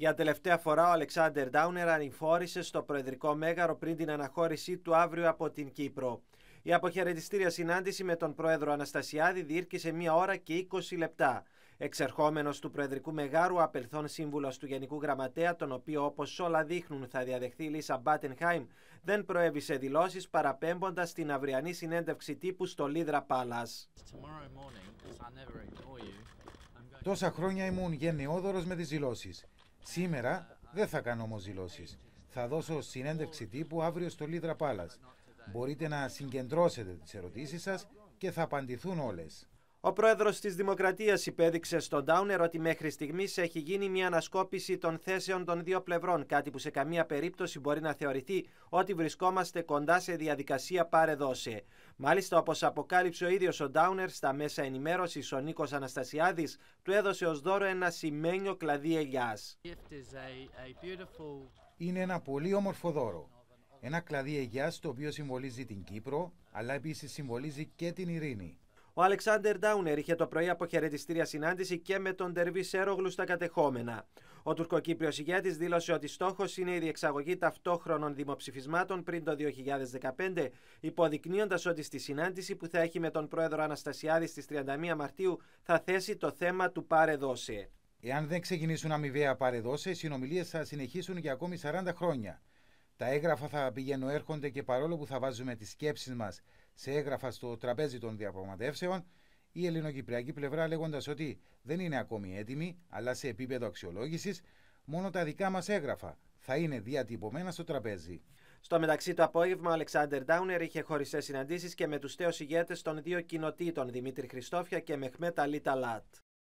Για τελευταία φορά ο Αλεξάνδερ Ντάουνερ ανηφόρησε στο Προεδρικό Μέγαρο πριν την αναχώρησή του αύριο από την Κύπρο. Η αποχαιρετιστήρια συνάντηση με τον Πρόεδρο Αναστασιάδη διήρκησε μία ώρα και 20 λεπτά. Εξερχόμενος του Προεδρικού Μεγάρου, απελθόν σύμβουλος του Γενικού Γραμματέα, τον οποίο όπως όλα δείχνουν θα διαδεχθεί η Λίσα Μπάτενχάιμ, δεν προέβησε δηλώσεις παραπέμποντας την αυριανή συνέντευξη τύπου στο Λίδρα Πάλας. Τόσα χρόνια ήμουν γενναιόδωρος με τις δηλώσεις. Σήμερα δεν θα κάνω όμως δηλώσεις. Θα δώσω συνέντευξη τύπου αύριο στο Λίδρα Πάλας. Μπορείτε να συγκεντρώσετε τις ερωτήσεις σας και θα απαντηθούν όλες. Ο πρόεδρος της Δημοκρατίας υπέδειξε στον Downer ότι μέχρι στιγμής έχει γίνει μια ανασκόπηση των θέσεων των δύο πλευρών, κάτι που σε καμία περίπτωση μπορεί να θεωρηθεί ότι βρισκόμαστε κοντά σε διαδικασία παρεδώσε. Μάλιστα, όπως αποκάλυψε ο ίδιος ο Downer στα μέσα ενημέρωσης, ο Νίκος Αναστασιάδης του έδωσε ως δώρο ένα σημαίνιο κλαδί ελιάς. Είναι ένα πολύ όμορφο δώρο. Ένα κλαδί Αιγιάς το οποίο συμβολίζει την Κύπρο, αλλά επίσης συμβολίζει και την ειρήνη. Ο Αλεξάνδρ Ντάουνερ είχε το πρωί αποχαιρετιστήρια συνάντηση και με τον Τερβί Σέρογλου στα κατεχόμενα. Ο τουρκοκύπριος ηγέτης δήλωσε ότι στόχος είναι η διεξαγωγή ταυτόχρονων δημοψηφισμάτων πριν το 2015, υποδεικνύοντας ότι στη συνάντηση που θα έχει με τον πρόεδρο Αναστασιάδη στις 31 Μαρτίου θα θέσει το θέμα του «Πάρε Εάν δεν ξεκινήσουν αμοιβαία παρεδόσει, οι συνομιλίες θα συνεχίσουν για ακόμη 40 χρόνια. Τα έγγραφα θα πηγαίνουν έρχονται και παρόλο που θα βάζουμε τις σκέψεις μας σε έγγραφα στο τραπέζι των διαπραγματεύσεων, η ελληνοκυπριακή πλευρά λέγοντας ότι δεν είναι ακόμη έτοιμη, αλλά σε επίπεδο αξιολόγησης, μόνο τα δικά μας έγγραφα θα είναι διατυπωμένα στο τραπέζι. Στο μεταξύ, το απόγευμα, ο Αλεξάνδρ Ντάουνερ είχε χωριστές συναντήσεις και με τους θέου ηγέτες των δύο κοινοτήτων, Δημήτρη Χριστόφια και Μεχμέτα Λίτα Λατ.